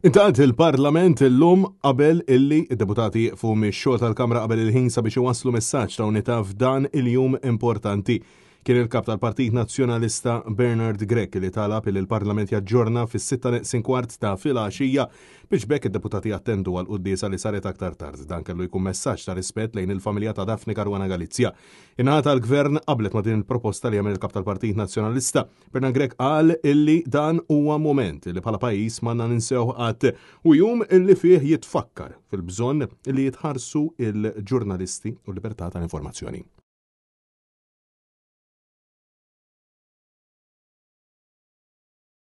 Intant il-Parlament l-lum qabel illi id-deputati fuq mix-xogħol tal-Kamra qabel il-ħin sabiex iwasslu messaġġ ta' unità f'dan il-jum importanti kien il-kap tal-Partit Nazzjonalista Bernard Grek li talab il parlament jaġġorna fis-6 kwart ta' filgħaxija biex bekk id-deputati attendu għal qudiesa li saret aktar tard. Dan kellu jkun messaġġ ta' rispett lejn il-familja ta' Dafni Karwana Galizja. Inħata tal-gvern qablet ma' din il-proposta li jagħmel il-kap tal-Partit Nazzjonalista. Bernard Grek qal illi dan huwa moment li bħala pajjiż manna ninsew qatt u jum illi fih jitfakkar fil-bżonn li jitħarsu il-ġurnalisti u libertà tal-informazzjoni.